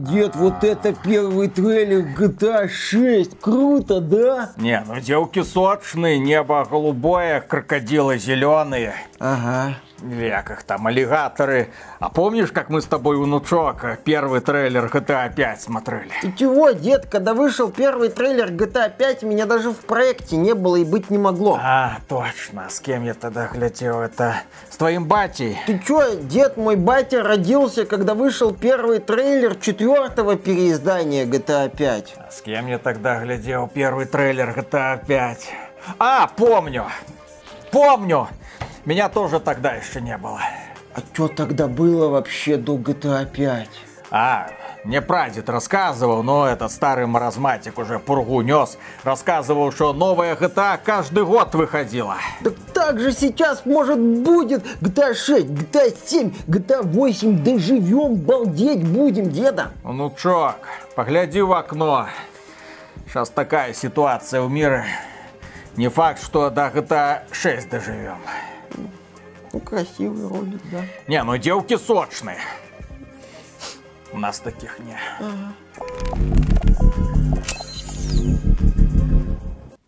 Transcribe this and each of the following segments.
Дед, вот это первый трейлер GTA 6. Круто, да? Не, ну девки сочные, небо голубое, крокодилы зеленые. Ага или как их там, аллигаторы. А помнишь, как мы с тобой, внучок, первый трейлер GTA 5 смотрели? Ты чего, дед, когда вышел первый трейлер GTA 5, меня даже в проекте не было и быть не могло. А, точно, с кем я тогда глядел это? С твоим батей. Ты чё, дед мой батя родился, когда вышел первый трейлер четвертого переиздания GTA 5. А с кем я тогда глядел первый трейлер GTA 5? А, помню! Помню! Меня тоже тогда еще не было. А что тогда было вообще до GTA 5? А, мне прадед рассказывал, но этот старый маразматик уже пургу нес. Рассказывал, что новая GTA каждый год выходила. Так так же сейчас, может, будет GTA 6, GTA 7, GTA 8. Да живем, балдеть будем, деда. Ну, чувак, погляди в окно. Сейчас такая ситуация в мире. Не факт, что до GTA 6 доживем. Ну, красивый ролик, да. Не, ну девки сочные. У нас таких не. Ага.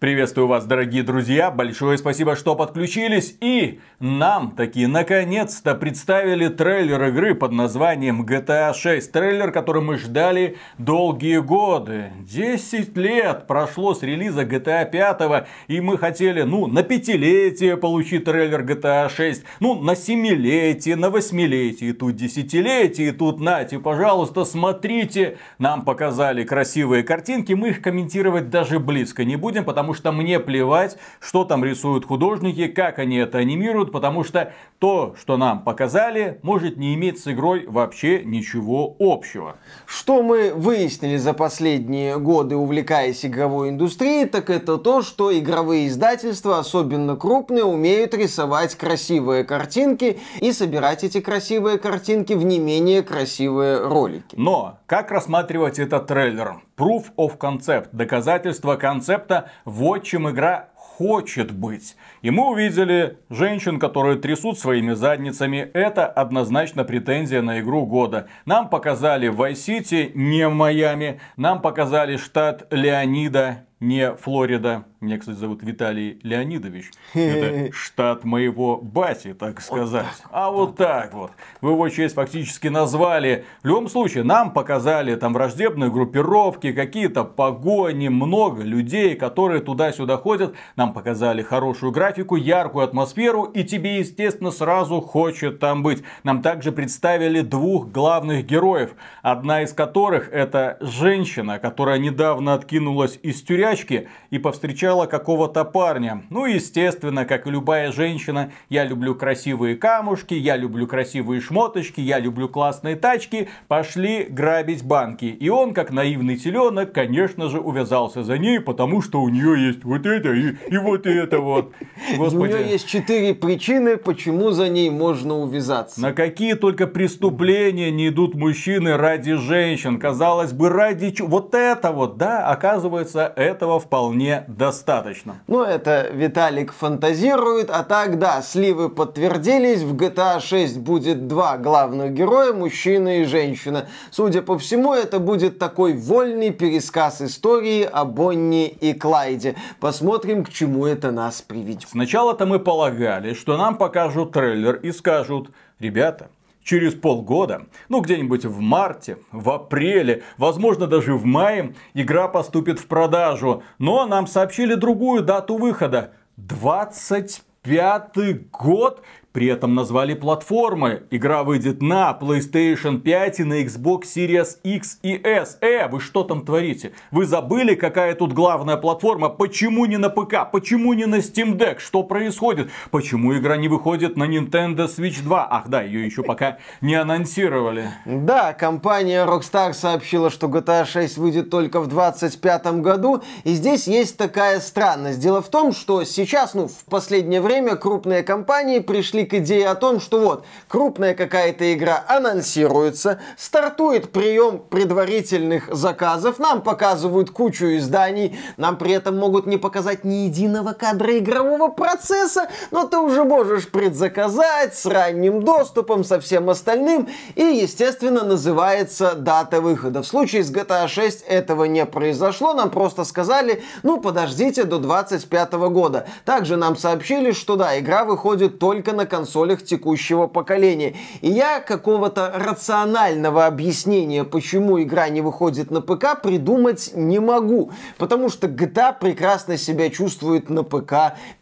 Приветствую вас, дорогие друзья, большое спасибо, что подключились и нам таки наконец-то представили трейлер игры под названием GTA 6. Трейлер, который мы ждали долгие годы. 10 лет прошло с релиза GTA 5 и мы хотели, ну, на пятилетие получить трейлер GTA 6, ну, на семилетие, на восьмилетие, тут десятилетие, тут нате, пожалуйста, смотрите. Нам показали красивые картинки, мы их комментировать даже близко не будем, потому потому что мне плевать, что там рисуют художники, как они это анимируют, потому что то, что нам показали, может не иметь с игрой вообще ничего общего. Что мы выяснили за последние годы, увлекаясь игровой индустрией, так это то, что игровые издательства, особенно крупные, умеют рисовать красивые картинки и собирать эти красивые картинки в не менее красивые ролики. Но как рассматривать этот трейлер? Proof of Concept, доказательство концепта, вот чем игра хочет быть. И мы увидели женщин, которые трясут своими задницами. Это однозначно претензия на игру года. Нам показали Вайсити, не Майами. Нам показали штат Леонида, не Флорида. Меня, кстати, зовут Виталий Леонидович. Это штат моего бати, так сказать. А вот так вот. Вы его честь фактически назвали. В любом случае, нам показали там враждебные группировки, какие-то погони, много людей, которые туда-сюда ходят. Нам показали хорошую графику, яркую атмосферу, и тебе, естественно, сразу хочет там быть. Нам также представили двух главных героев, одна из которых это женщина, которая недавно откинулась из тюрячки и повстречала сначала какого-то парня. Ну, естественно, как и любая женщина, я люблю красивые камушки, я люблю красивые шмоточки, я люблю классные тачки, пошли грабить банки. И он, как наивный теленок, конечно же, увязался за ней, потому что у нее есть вот это и, и вот это вот. Господи. У нее есть четыре причины, почему за ней можно увязаться. На какие только преступления не идут мужчины ради женщин. Казалось бы, ради... чего? Вот это вот, да, оказывается, этого вполне достаточно достаточно. Ну, это Виталик фантазирует, а так, да, сливы подтвердились, в GTA 6 будет два главных героя, мужчина и женщина. Судя по всему, это будет такой вольный пересказ истории о Бонни и Клайде. Посмотрим, к чему это нас приведет. Сначала-то мы полагали, что нам покажут трейлер и скажут, ребята, Через полгода, ну где-нибудь в марте, в апреле, возможно даже в мае, игра поступит в продажу. Но ну, а нам сообщили другую дату выхода. 25 год при этом назвали платформы. Игра выйдет на PlayStation 5 и на Xbox Series X и S. Э, вы что там творите? Вы забыли, какая тут главная платформа? Почему не на ПК? Почему не на Steam Deck? Что происходит? Почему игра не выходит на Nintendo Switch 2? Ах да, ее еще пока не анонсировали. Да, компания Rockstar сообщила, что GTA 6 выйдет только в 2025 году. И здесь есть такая странность. Дело в том, что сейчас, ну, в последнее время крупные компании пришли пришли к идее о том, что вот, крупная какая-то игра анонсируется, стартует прием предварительных заказов, нам показывают кучу изданий, нам при этом могут не показать ни единого кадра игрового процесса, но ты уже можешь предзаказать с ранним доступом, со всем остальным, и, естественно, называется дата выхода. В случае с GTA 6 этого не произошло, нам просто сказали, ну, подождите до 25 года. Также нам сообщили, что да, игра выходит только на консолях текущего поколения. И я какого-то рационального объяснения, почему игра не выходит на ПК, придумать не могу. Потому что GTA а прекрасно себя чувствует на ПК.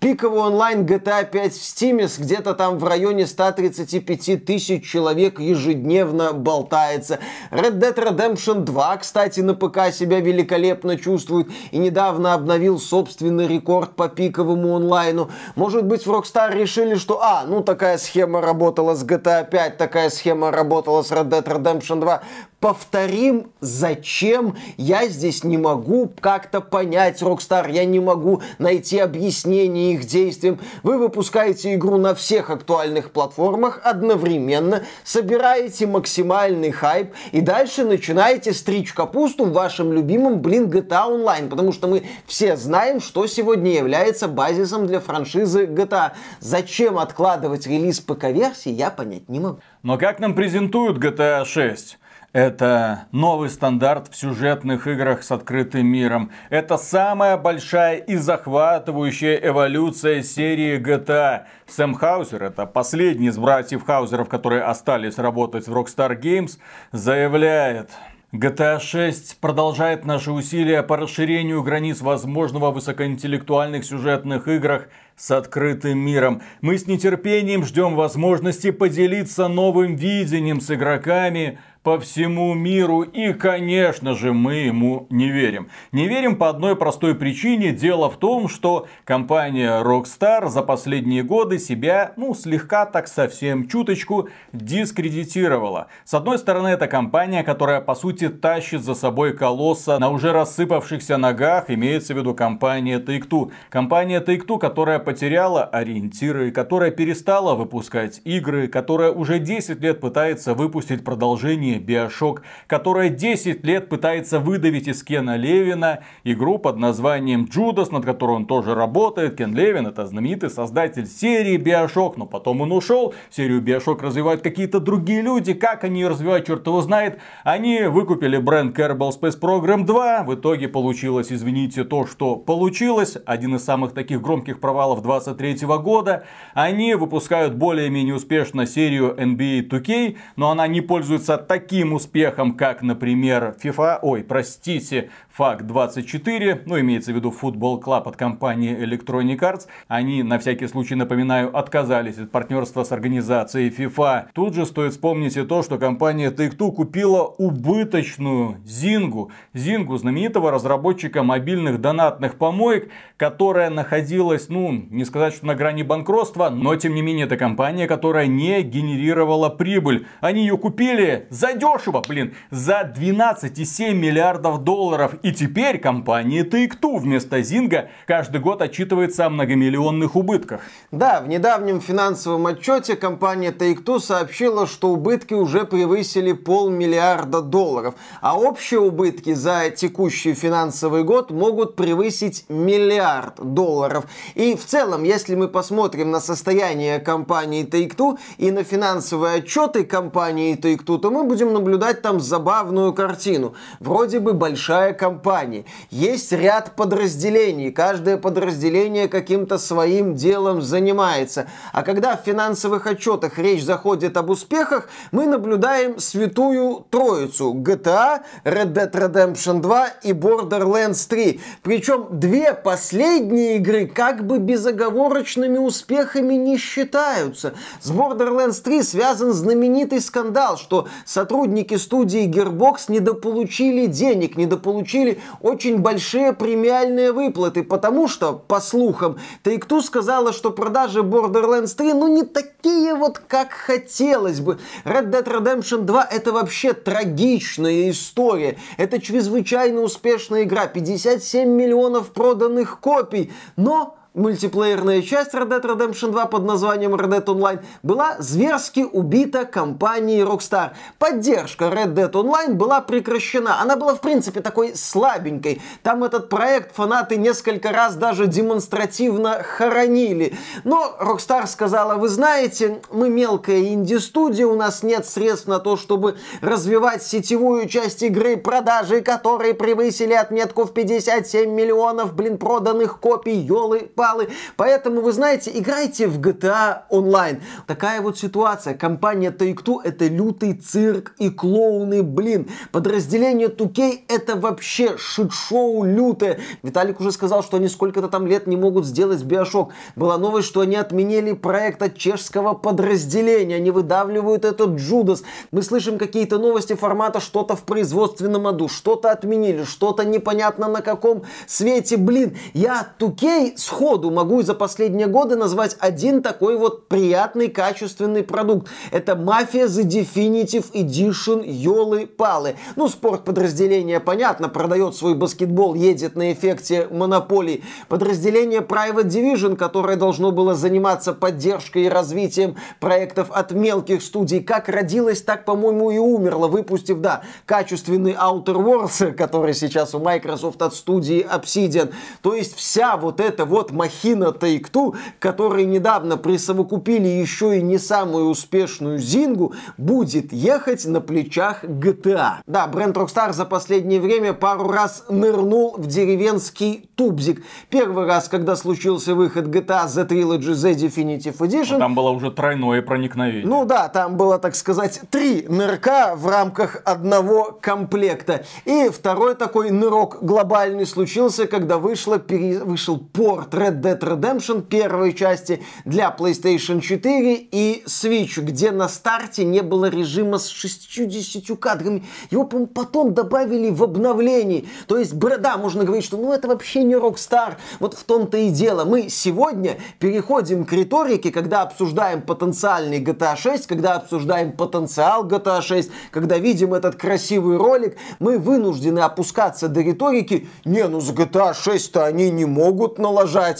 Пиковый онлайн GTA 5 а в Steam где-то там в районе 135 тысяч человек ежедневно болтается. Red Dead Redemption 2, кстати, на ПК себя великолепно чувствует и недавно обновил собственный рекорд по пиковому онлайну. Может быть, в Rockstar решили, что, а, ну такая схема работала с GTA 5, такая схема работала с Red Dead Redemption 2 повторим, зачем, я здесь не могу как-то понять Rockstar, я не могу найти объяснение их действиям. Вы выпускаете игру на всех актуальных платформах одновременно, собираете максимальный хайп и дальше начинаете стричь капусту в вашем любимом, блин, GTA Online, потому что мы все знаем, что сегодня является базисом для франшизы GTA. Зачем откладывать релиз ПК-версии, я понять не могу. Но как нам презентуют GTA 6? Это новый стандарт в сюжетных играх с открытым миром. Это самая большая и захватывающая эволюция серии GTA. Сэм Хаузер, это последний из братьев Хаузеров, которые остались работать в Rockstar Games, заявляет... GTA 6 продолжает наши усилия по расширению границ возможного в высокоинтеллектуальных сюжетных играх с открытым миром. Мы с нетерпением ждем возможности поделиться новым видением с игроками – по всему миру. И, конечно же, мы ему не верим. Не верим по одной простой причине. Дело в том, что компания Rockstar за последние годы себя, ну, слегка так совсем чуточку дискредитировала. С одной стороны, это компания, которая, по сути, тащит за собой колосса на уже рассыпавшихся ногах, имеется в виду компания Take-Two. Компания Take-Two, которая потеряла ориентиры, которая перестала выпускать игры, которая уже 10 лет пытается выпустить продолжение компании Bioshock, которая 10 лет пытается выдавить из Кена Левина игру под названием Judas, над которой он тоже работает. Кен Левин это знаменитый создатель серии Bioshock, но потом он ушел. Серию Bioshock развивают какие-то другие люди. Как они ее развивают, черт его знает. Они выкупили бренд Kerbal Space Program 2. В итоге получилось, извините, то, что получилось. Один из самых таких громких провалов 23 года. Они выпускают более-менее успешно серию NBA 2K, а» но она не пользуется таким таким успехом, как, например, FIFA, ой, простите, FAC 24, ну, имеется в виду Football Club от компании Electronic Arts, они, на всякий случай, напоминаю, отказались от партнерства с организацией FIFA. Тут же стоит вспомнить и то, что компания Take-Two купила убыточную Зингу. Зингу, знаменитого разработчика мобильных донатных помоек, которая находилась, ну, не сказать, что на грани банкротства, но, тем не менее, это компания, которая не генерировала прибыль. Они ее купили за задешево, блин, за 12,7 миллиардов долларов. И теперь компания Take-Two вместо Зинга каждый год отчитывается о многомиллионных убытках. Да, в недавнем финансовом отчете компания Take-Two сообщила, что убытки уже превысили полмиллиарда долларов, а общие убытки за текущий финансовый год могут превысить миллиард долларов. И в целом, если мы посмотрим на состояние компании Take-Two и на финансовые отчеты компании Take-Two, то мы будем будем наблюдать там забавную картину. Вроде бы большая компания. Есть ряд подразделений. Каждое подразделение каким-то своим делом занимается. А когда в финансовых отчетах речь заходит об успехах, мы наблюдаем святую троицу. GTA, а, Red Dead Redemption 2 и Borderlands 3. Причем две последние игры как бы безоговорочными успехами не считаются. С Borderlands 3 связан знаменитый скандал, что сотрудники сотрудники студии Gearbox недополучили денег, недополучили очень большие премиальные выплаты, потому что, по слухам, Take Two сказала, что продажи Borderlands 3, ну, не такие вот, как хотелось бы. Red Dead Redemption 2 это вообще трагичная история. Это чрезвычайно успешная игра, 57 миллионов проданных копий, но мультиплеерная часть Red Dead Redemption 2 под названием Red Dead Online была зверски убита компанией Rockstar. Поддержка Red Dead Online была прекращена. Она была, в принципе, такой слабенькой. Там этот проект фанаты несколько раз даже демонстративно хоронили. Но Rockstar сказала, вы знаете, мы мелкая инди-студия, у нас нет средств на то, чтобы развивать сетевую часть игры, продажи которой превысили отметку в 57 миллионов, блин, проданных копий, елы, баллы. Поэтому, вы знаете, играйте в GTA онлайн. Такая вот ситуация. Компания Take-Two это лютый цирк и клоуны, блин. Подразделение 2K это вообще шит-шоу лютое. Виталик уже сказал, что они сколько-то там лет не могут сделать Биошок. Была новость, что они отменили проект от чешского подразделения. Они выдавливают этот Джудас. Мы слышим какие-то новости формата что-то в производственном аду, что-то отменили, что-то непонятно на каком свете. Блин, я 2 сход году могу за последние годы назвать один такой вот приятный, качественный продукт. Это «Мафия The Definitive Edition Ёлы-Палы». Ну, спорт подразделения, понятно, продает свой баскетбол, едет на эффекте монополий. Подразделение Private Division, которое должно было заниматься поддержкой и развитием проектов от мелких студий, как родилось, так, по-моему, и умерло, выпустив, да, качественный Outer Worlds, который сейчас у Microsoft от студии Obsidian. То есть вся вот эта вот Махина Тайкту, который недавно присовокупили еще и не самую успешную Зингу, будет ехать на плечах GTA. А. Да, бренд Rockstar за последнее время пару раз нырнул в деревенский тубзик. Первый раз, когда случился выход GTA а The Trilogy The Definitive Edition. Там было уже тройное проникновение. Ну да, там было, так сказать, три нырка в рамках одного комплекта. И второй такой нырок глобальный случился, когда вышло, пере... вышел порт Red Red Dead Redemption первой части для PlayStation 4 и Switch, где на старте не было режима с 60 кадрами. Его, по потом добавили в обновлении. То есть, да, можно говорить, что ну это вообще не Rockstar. Вот в том-то и дело. Мы сегодня переходим к риторике, когда обсуждаем потенциальный GTA 6, когда обсуждаем потенциал GTA 6, когда видим этот красивый ролик, мы вынуждены опускаться до риторики. Не, ну с GTA 6-то они не могут налажать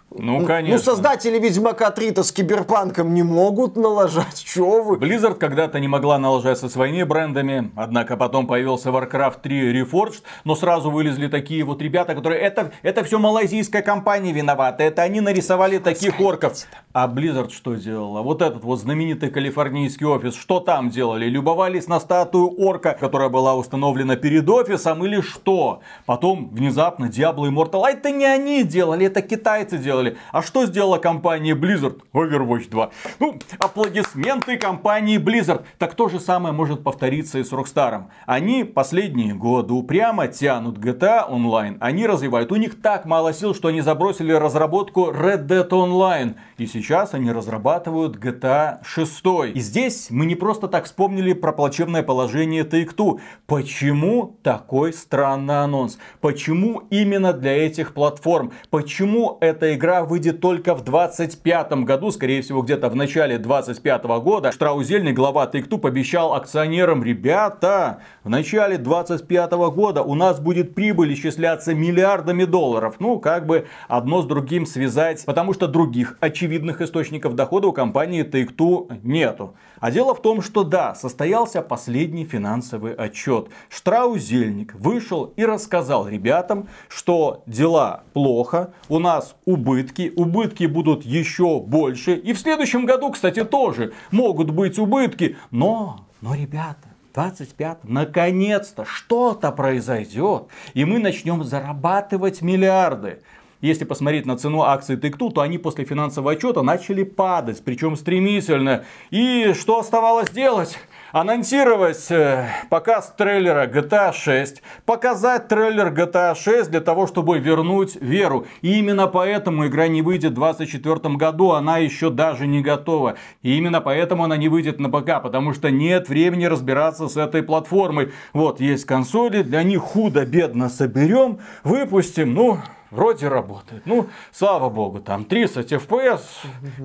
Ну, ну, конечно. Ну, создатели Ведьмака 3 с Киберпанком не могут налажать, чё вы? Blizzard когда-то не могла налажать со своими брендами, однако потом появился Warcraft 3 Reforged, но сразу вылезли такие вот ребята, которые, это, это все малазийская компания виновата, это они нарисовали таких орков. А Blizzard что делала? Вот этот вот знаменитый калифорнийский офис, что там делали? Любовались на статую орка, которая была установлена перед офисом или что? Потом внезапно Diablo Immortal, а это не они делали, это китайцы делали сделали. А что сделала компания Blizzard? Overwatch 2. Ну, аплодисменты компании Blizzard. Так то же самое может повториться и с Rockstar. Они последние годы упрямо тянут GTA Online. Они развивают. У них так мало сил, что они забросили разработку Red Dead Online. И сейчас они разрабатывают GTA 6. И здесь мы не просто так вспомнили про плачевное положение Take-Two. Почему такой странный анонс? Почему именно для этих платформ? Почему эта игра игра выйдет только в 2025 году, скорее всего, где-то в начале 2025 года. Штраузельный, глава take пообещал акционерам, ребята, в начале 2025 года у нас будет прибыль исчисляться миллиардами долларов. Ну, как бы одно с другим связать, потому что других очевидных источников дохода у компании take нету. А дело в том, что да, состоялся последний финансовый отчет. Штраузельник вышел и рассказал ребятам, что дела плохо, у нас убытки, убытки будут еще больше. И в следующем году, кстати, тоже могут быть убытки. Но, но ребята, 25 наконец-то что-то произойдет, и мы начнем зарабатывать миллиарды. Если посмотреть на цену акций Тыкту, то они после финансового отчета начали падать, причем стремительно. И что оставалось делать? анонсировать э, показ трейлера GTA 6, показать трейлер GTA 6 для того, чтобы вернуть веру. И именно поэтому игра не выйдет в 2024 году, она еще даже не готова. И именно поэтому она не выйдет на ПК, потому что нет времени разбираться с этой платформой. Вот, есть консоли, для них худо-бедно соберем, выпустим, ну, вроде работает. Ну, слава богу, там 30 FPS,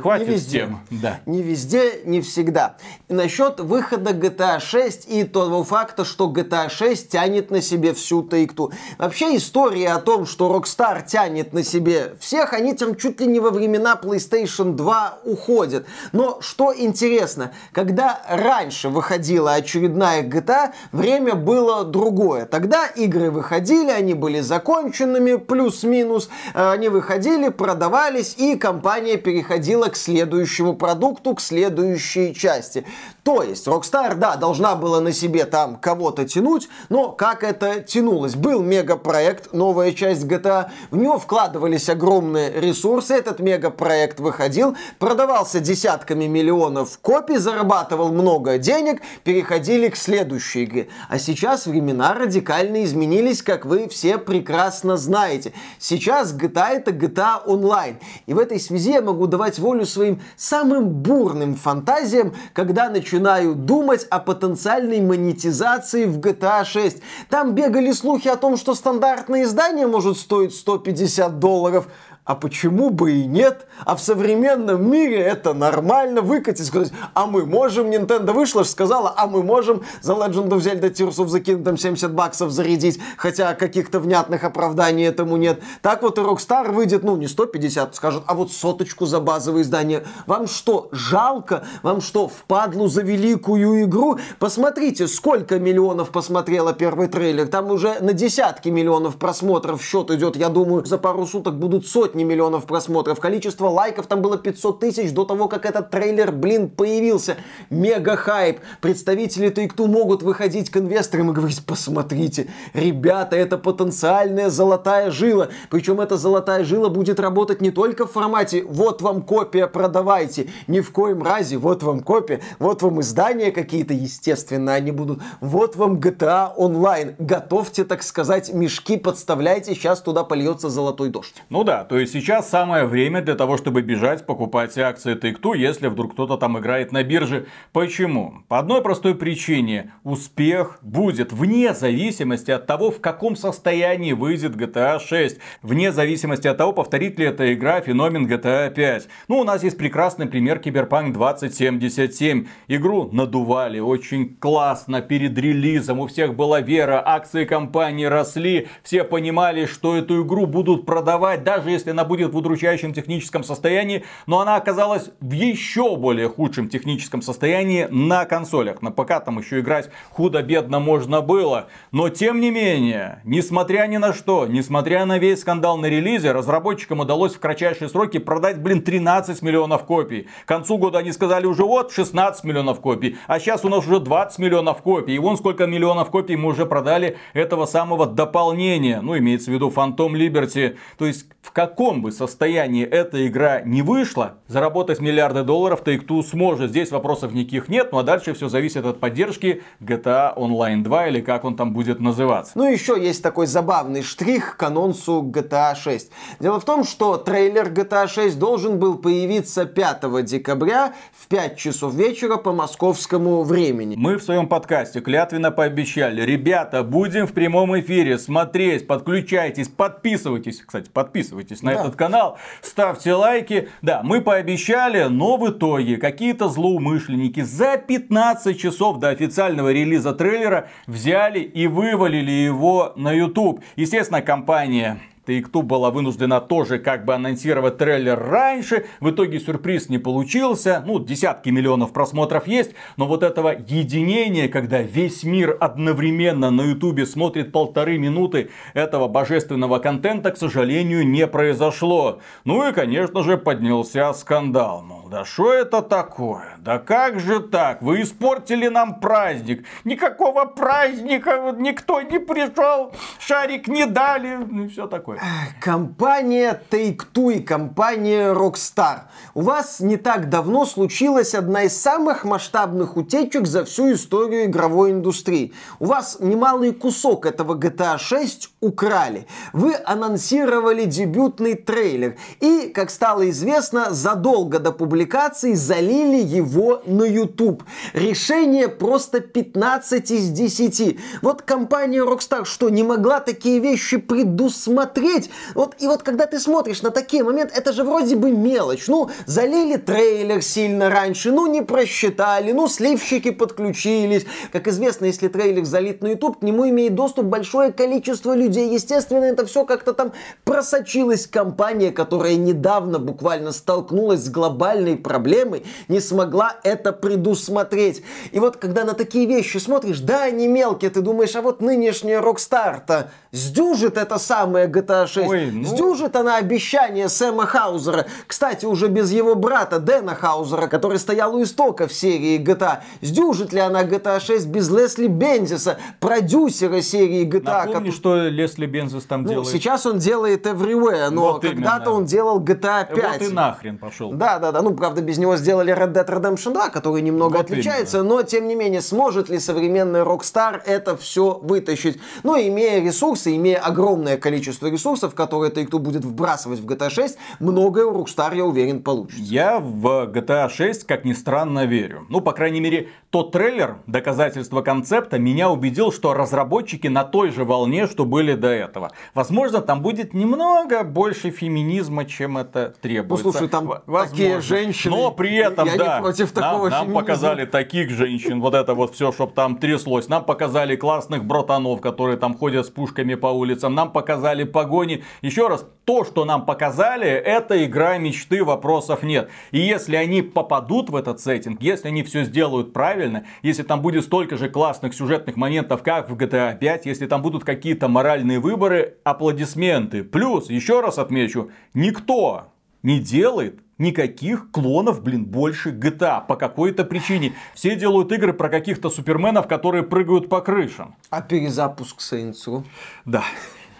хватит не везде. всем. Да. Не везде, не всегда. И насчет выхода GTA 6 и того факта, что GTA 6 тянет на себе всю Тайкту. Вообще история о том, что Rockstar тянет на себе всех, они там чуть ли не во времена PlayStation 2 уходят. Но что интересно, когда раньше выходила очередная GTA, время было другое. Тогда игры выходили, они были законченными, плюс-минус минус, э, они выходили, продавались, и компания переходила к следующему продукту, к следующей части. То есть Rockstar, да, должна была на себе там кого-то тянуть, но как это тянулось? Был мегапроект, новая часть GTA, в него вкладывались огромные ресурсы, этот мегапроект выходил, продавался десятками миллионов копий, зарабатывал много денег, переходили к следующей игре. А сейчас времена радикально изменились, как вы все прекрасно знаете. Сейчас GTA а это GTA Online. А и в этой связи я могу давать волю своим самым бурным фантазиям, когда начинаю думать о потенциальной монетизации в GTA 6. А Там бегали слухи о том, что стандартное издание может стоить 150 долларов. А почему бы и нет? А в современном мире это нормально выкатить. Сказать, а мы можем, Nintendo вышла сказала, а мы можем за Legend of Zelda Tears of the Kingdom 70 баксов зарядить, хотя каких-то внятных оправданий этому нет. Так вот и Rockstar выйдет, ну, не 150, скажут, а вот соточку за базовое издание. Вам что, жалко? Вам что, впадлу за великую игру? Посмотрите, сколько миллионов посмотрела первый трейлер. Там уже на десятки миллионов просмотров счет идет. Я думаю, за пару суток будут сотни миллионов просмотров. Количество лайков там было 500 тысяч до того, как этот трейлер, блин, появился. Мега хайп. Представители Take-Two могут выходить к инвесторам и говорить, посмотрите, ребята, это потенциальная золотая жила. Причем эта золотая жила будет работать не только в формате «вот вам копия, продавайте», ни в коем разе «вот вам копия», «вот вам издания какие-то», естественно, они будут, «вот вам GTA а онлайн», готовьте, так сказать, мешки, подставляйте, сейчас туда польется золотой дождь. Ну да, то есть сейчас самое время для того, чтобы бежать, покупать акции Take-Two, если вдруг кто-то там играет на бирже. Почему? По одной простой причине. Успех будет вне зависимости от того, в каком состоянии выйдет GTA 6 вне зависимости от того, повторит ли эта игра феномен GTA 5. Ну, у нас есть прекрасный пример Киберпанк 2077. Игру надували очень классно перед релизом, у всех была вера, акции компании росли, все понимали, что эту игру будут продавать, даже если она будет в удручающем техническом состоянии, но она оказалась в еще более худшем техническом состоянии на консолях. На ПК там еще играть худо-бедно можно было, но тем не менее, несмотря ни на что, несмотря на весь весь скандал на релизе, разработчикам удалось в кратчайшие сроки продать, блин, 13 миллионов копий. К концу года они сказали уже вот 16 миллионов копий, а сейчас у нас уже 20 миллионов копий. И вон сколько миллионов копий мы уже продали этого самого дополнения. Ну, имеется в виду Phantom Liberty. То есть в каком бы состоянии эта игра не вышла, заработать миллиарды долларов Take-Two сможет. Здесь вопросов никаких нет, ну а дальше все зависит от поддержки GTA Online 2 или как он там будет называться. Ну еще есть такой забавный штрих к анонсу GTA 6. Дело в том, что трейлер GTA 6 должен был появиться 5 декабря в 5 часов вечера по московскому времени. Мы в своем подкасте клятвенно пообещали, ребята, будем в прямом эфире смотреть, подключайтесь, подписывайтесь. Кстати, подписывайтесь подписывайтесь на да. этот канал, ставьте лайки. Да, мы пообещали, но в итоге какие-то злоумышленники за 15 часов до официального релиза трейлера взяли и вывалили его на YouTube. Естественно, компания Take-Two была вынуждена тоже как бы анонсировать трейлер раньше. В итоге сюрприз не получился. Ну, десятки миллионов просмотров есть. Но вот этого единения, когда весь мир одновременно на ютубе смотрит полторы минуты этого божественного контента, к сожалению, не произошло. Ну и, конечно же, поднялся скандал. Мол, да что это такое? Да как же так? Вы испортили нам праздник. Никакого праздника никто не пришел. Шарик не дали. Ну и все такое происходит? Компания Take-Two и компания Rockstar. У вас не так давно случилась одна из самых масштабных утечек за всю историю игровой индустрии. У вас немалый кусок этого GTA 6 украли. Вы анонсировали дебютный трейлер и, как стало известно, задолго до публикации залили его на YouTube. Решение просто 15 из 10. Вот компания Rockstar что, не могла такие вещи предусмотреть? смотреть. Вот, и вот когда ты смотришь на такие моменты, это же вроде бы мелочь. Ну, залили трейлер сильно раньше, ну, не просчитали, ну, сливщики подключились. Как известно, если трейлер залит на YouTube, к нему имеет доступ большое количество людей. Естественно, это все как-то там просочилась компания, которая недавно буквально столкнулась с глобальной проблемой, не смогла это предусмотреть. И вот когда на такие вещи смотришь, да, они мелкие, ты думаешь, а вот нынешняя Rockstar-то сдюжит это самое GTA GTA 6. Ой, ну... Сдюжит она обещание Сэма Хаузера. Кстати, уже без его брата Дэна Хаузера, который стоял у истока в серии GTA. А. Сдюжит ли она GTA 6 а без Лесли Бензиса, продюсера серии GTA? А, Напомни, который... что Лесли Бензис там ну, делает. Сейчас он делает Everywhere, но вот когда-то он делал GTA 5. Вот и нахрен пошел. Да, да, да. Ну, правда, без него сделали Red Dead Redemption 2, который немного вот отличается, именно. но тем не менее, сможет ли современный Rockstar это все вытащить? Ну, имея ресурсы, имея огромное количество ресурсов, ресурсов, которые ты кто будет вбрасывать в GTA 6, многое у Rockstar, я уверен, получится. Я в GTA 6, как ни странно, верю. Ну, по крайней мере, тот трейлер, доказательство концепта, меня убедил, что разработчики на той же волне, что были до этого. Возможно, там будет немного больше феминизма, чем это требуется. Ну, слушай, там Возможно. такие женщины. Но при этом, я да, не против такого нам, нам показали таких женщин, вот это вот все, чтобы там тряслось. Нам показали классных братанов, которые там ходят с пушками по улицам. Нам показали по погони. Еще раз, то, что нам показали, это игра мечты, вопросов нет. И если они попадут в этот сеттинг, если они все сделают правильно, если там будет столько же классных сюжетных моментов, как в GTA 5, если там будут какие-то моральные выборы, аплодисменты. Плюс, еще раз отмечу, никто не делает никаких клонов, блин, больше GTA по какой-то причине. Все делают игры про каких-то суперменов, которые прыгают по крышам. А перезапуск Saints Да.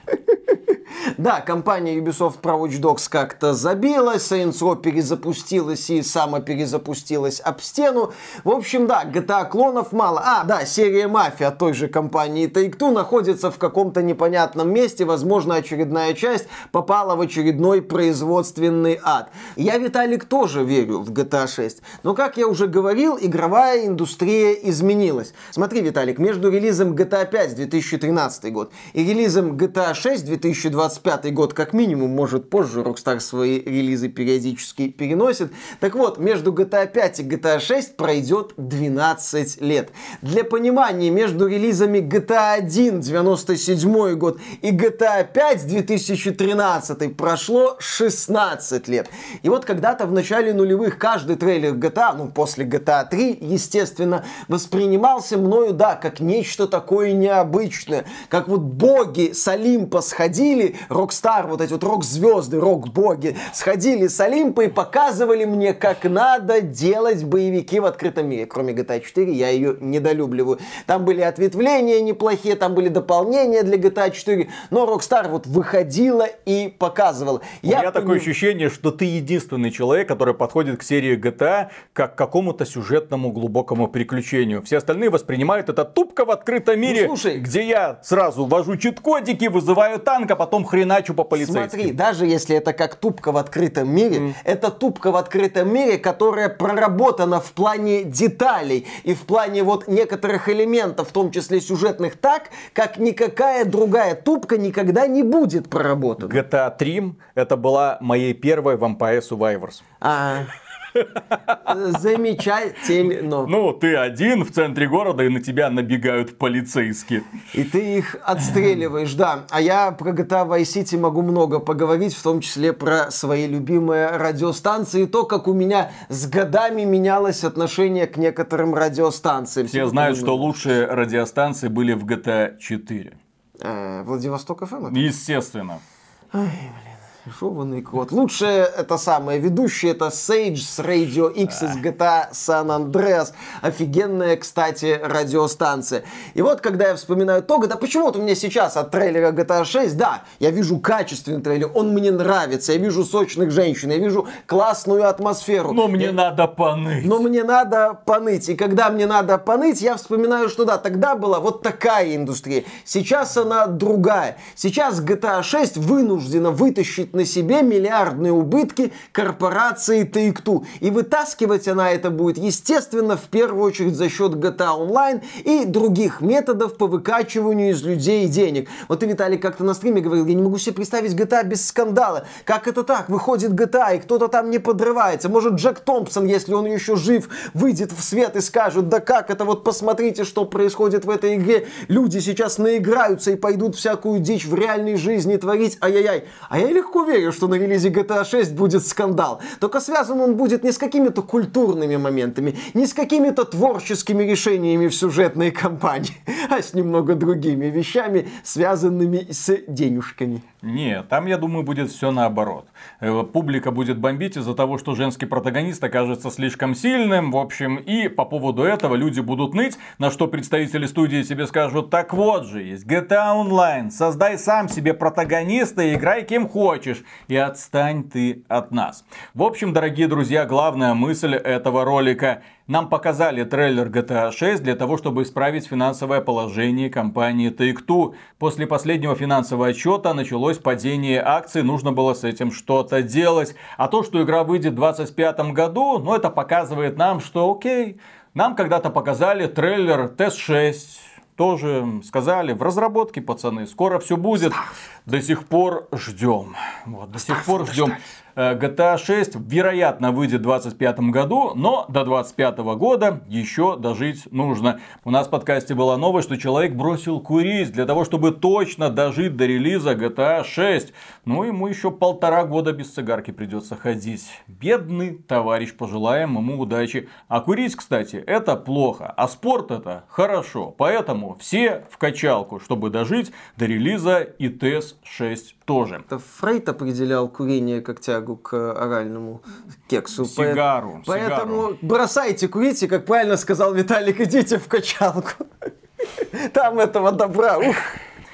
Да, компания Ubisoft про Watch Dogs как-то забилась, Saints Row перезапустилась и сама перезапустилась об стену. В общем, да, GTA а клонов мало. А, да, серия Мафия той же компании Take-Two находится в каком-то непонятном месте, возможно, очередная часть попала в очередной производственный ад. Я, Виталик, тоже верю в GTA 6, а но, как я уже говорил, игровая индустрия изменилась. Смотри, Виталик, между релизом GTA 5 2013 год и релизом GTA 6 2020 25 год как минимум, может позже Rockstar свои релизы периодически переносит. Так вот, между GTA 5 и GTA 6 пройдет 12 лет. Для понимания, между релизами GTA 1 97 год и GTA 5 2013 прошло 16 лет. И вот когда-то в начале нулевых каждый трейлер GTA, ну после GTA 3, естественно, воспринимался мною, да, как нечто такое необычное, как вот боги с Олимпа сходили рок-стар, вот эти вот рок-звезды, рок-боги сходили с Олимпа и показывали мне, как надо делать боевики в открытом мире. Кроме GTA 4, я ее недолюбливаю. Там были ответвления неплохие, там были дополнения для GTA 4, но Rockstar вот выходила и показывала. Я У меня поним... такое ощущение, что ты единственный человек, который подходит к серии GTA как к какому-то сюжетному глубокому приключению. Все остальные воспринимают это тупко в открытом мире, ну, слушай, где я сразу вожу чит-кодики, вызываю танк, а потом хреначу по полицейским. Смотри, даже если это как тупка в открытом мире, mm. это тупка в открытом мире, которая проработана в плане деталей и в плане вот некоторых элементов, в том числе сюжетных, так, как никакая другая тупка никогда не будет проработана. GTA 3 а это была моей первой Vampire Survivors. А. -а, -а. Замечательно. Ну, ты один в центре города, и на тебя набегают полицейские. И ты их отстреливаешь, да. А я про GTA Vice City могу много поговорить, в том числе про свои любимые радиостанции, и то, как у меня с годами менялось отношение к некоторым радиостанциям. Все знают, что лучшие радиостанции были в GTA 4. Э, Владивосток ФМ? Естественно. Ой, Шованный кот. Лучше это самое ведущее, это Sage с Radio X из GTA San Andreas. Офигенная, кстати, радиостанция. И вот, когда я вспоминаю Тога, да почему-то у меня сейчас от трейлера GTA 6, а да, я вижу качественный трейлер, он мне нравится, я вижу сочных женщин, я вижу классную атмосферу. Но мне я... надо поныть. Но мне надо поныть. И когда мне надо поныть, я вспоминаю, что да, тогда была вот такая индустрия. Сейчас она другая. Сейчас GTA 6 а вынуждена вытащить на себе миллиардные убытки корпорации Take-Two. И вытаскивать она это будет, естественно, в первую очередь за счет GTA Online и других методов по выкачиванию из людей денег. Вот ты, Виталий, как-то на стриме говорил, я не могу себе представить GTA без скандала. Как это так? Выходит GTA, и кто-то там не подрывается. Может, Джек Томпсон, если он еще жив, выйдет в свет и скажет, да как это, вот посмотрите, что происходит в этой игре. Люди сейчас наиграются и пойдут всякую дичь в реальной жизни творить. Ай-яй-яй. А я легко уверен, что на релизе GTA 6 будет скандал. Только связан он будет не с какими-то культурными моментами, не с какими-то творческими решениями в сюжетной кампании, а с немного другими вещами, связанными с денежками. Не, там, я думаю, будет все наоборот. Э, публика будет бомбить из-за того, что женский протагонист окажется слишком сильным. В общем, и по поводу этого люди будут ныть, на что представители студии себе скажут, так вот же есть GTA а Online, создай сам себе протагониста и играй кем хочешь. И отстань ты от нас. В общем, дорогие друзья, главная мысль этого ролика нам показали трейлер GTA 6 для того, чтобы исправить финансовое положение компании Take-Two. После последнего финансового отчета началось падение акций, нужно было с этим что-то делать. А то, что игра выйдет в 2025 году, ну это показывает нам, что окей, нам когда-то показали трейлер Test 6 тоже сказали, в разработке, пацаны, скоро все будет. Стас. До сих пор ждем. Вот, до Стас, сих пор ждем. Дождались. GTA э, 6, а вероятно, выйдет в 2025 году, но до 2025 года еще дожить нужно. У нас в подкасте была новость, что человек бросил курить для того, чтобы точно дожить до релиза GTA 6. А ну, ему еще полтора года без цигарки придется ходить. Бедный товарищ, пожелаем ему удачи. А курить, кстати, это плохо, а спорт это хорошо. Поэтому все в качалку, чтобы дожить до релиза и ТС-6 тоже. Это Фрейд определял курение как тягу тягу к оральному кексу. Сигару. Поэтому сигару. бросайте курить как правильно сказал Виталик, идите в качалку. Там этого добра. Ух.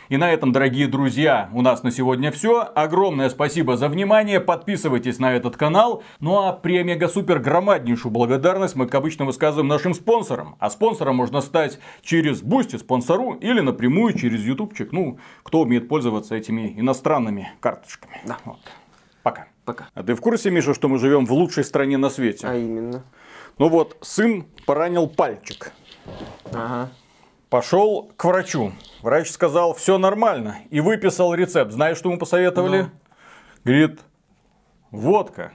И на этом, дорогие друзья, у нас на сегодня все. Огромное спасибо за внимание. Подписывайтесь на этот канал. Ну а премега супер громаднейшую благодарность мы, как обычно, высказываем нашим спонсорам. А спонсором можно стать через Бусти спонсору или напрямую через Ютубчик. Ну, кто умеет пользоваться этими иностранными карточками. Да. Вот. Пока. А ты в курсе, Миша, что мы живем в лучшей стране на свете? А именно. Ну вот, сын поранил пальчик. Ага. Пошел к врачу. Врач сказал, все нормально. И выписал рецепт. Знаешь, что ему посоветовали? Ну. Говорит, водка.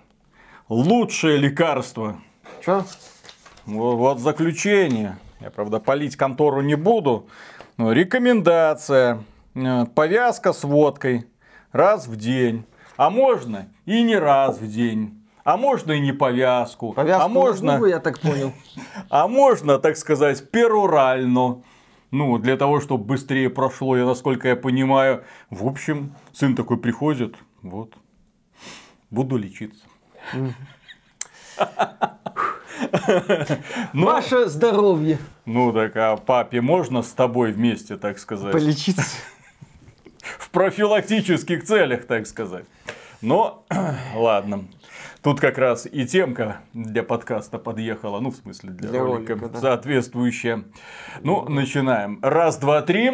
Лучшее лекарство. Че? Вот, вот заключение. Я, правда, полить контору не буду. Но рекомендация. Э, повязка с водкой. Раз в день а можно и не раз в день. А можно и не повязку. А повязку а можно, губы, я так понял. А можно, так сказать, перорально. Ну, для того, чтобы быстрее прошло, я насколько я понимаю. В общем, сын такой приходит, вот, буду лечиться. Ну, Ваше здоровье. Ну так, а папе можно с тобой вместе, так сказать? Полечиться в профилактических целях, так сказать. Но, ладно. Тут как раз и темка для подкаста подъехала, ну, в смысле, для, для ролика, ролика да. соответствующая. Ну, начинаем. Раз, два, три.